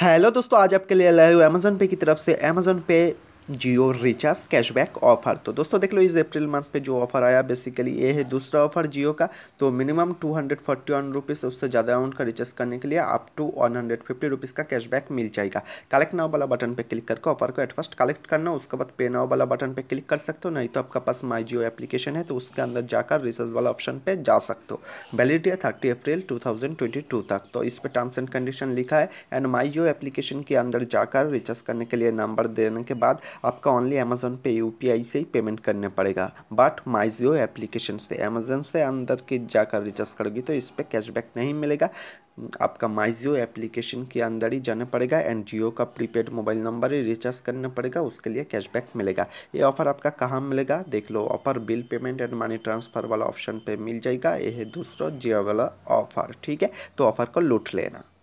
hello दोस्तों आज आपके लिए लाए हुए अमेज़ोन पे की तरफ से अमेज़ोन पे जियो रिचार्ज कैशबैक ऑफर तो दोस्तों देख लो इस अप्रैल मंथ पे जो ऑफर आया बेसिकली ये है दूसरा ऑफर जियो का तो minimum two hundred forty one rupees उससे ज़्यादा अमाउंट का रिचार्ज करने के लिए up to one hundred fifty rupees का कैशबैक मिल जाएगा कलेक्ट नाव वाला बटन पे क्लिक करके ऑफर को एट फर्स्ट कलेक्ट करना उसके बाद पे नाव वाला बटन पर क्लिक कर सकते हो नहीं तो आपका पास माई जियो एप्लीकेशन है तो उसके अंदर जाकर रिचार्ज वाला ऑप्शन पर जा सकते हो वैलिडिटी है थर्टी अप्रैल टू तक तो इस पर टर्म्स एंड कंडीशन लिखा है एंड माई जियो एप्लीकेशन के अंदर जाकर रिचार्ज करने के लिए नंबर देने के बाद आपका ओनली अमेज़ोन पे यू से ही पेमेंट करने पड़ेगा बट माई जियो एप्लीकेशन से अमेज़ोन से अंदर के जाकर रिचार्ज करोगी तो इस पर कैशबैक नहीं मिलेगा आपका माई जियो एप्लीकेशन के अंदर ही जाना पड़ेगा एंड जियो का प्रीपेड मोबाइल नंबर ही रिचार्ज करना पड़ेगा उसके लिए कैशबैक मिलेगा ये ऑफर आपका कहाँ मिलेगा देख लो offer bill payment and money transfer वाला ऑप्शन पे मिल जाएगा यह दूसरा जियो वाला ऑफर ठीक है तो ऑफर को लूट लेना